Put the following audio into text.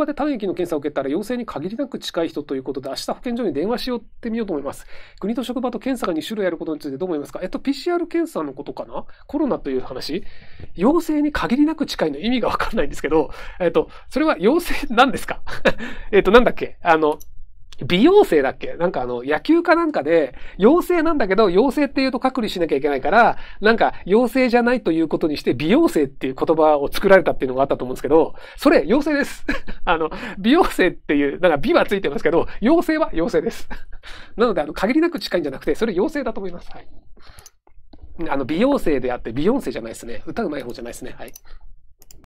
場で体液の検査を受けたら陽性に限りなく近い人ということで、明日保健所に電話しようってみようと思います。国と職場と検査が2種類あることについてどう思いますかえっと、PCR 検査のことかなコロナという話陽性に限りなく近いの意味がわかんないんですけど、えっと、それは陽性なんですか えっと、なんだっけあの、美容生だっけなんかあの、野球かなんかで、陽性なんだけど、陽性って言うと隔離しなきゃいけないから、なんか、陽性じゃないということにして、美容生っていう言葉を作られたっていうのがあったと思うんですけど、それ、陽性です。あの、美容生っていう、なんか美はついてますけど、陽性は陽性です。なので、あの、限りなく近いんじゃなくて、それ陽性だと思います。はい。あの、美容生であって、美容生じゃないですね。歌うまい方じゃないですね。はい。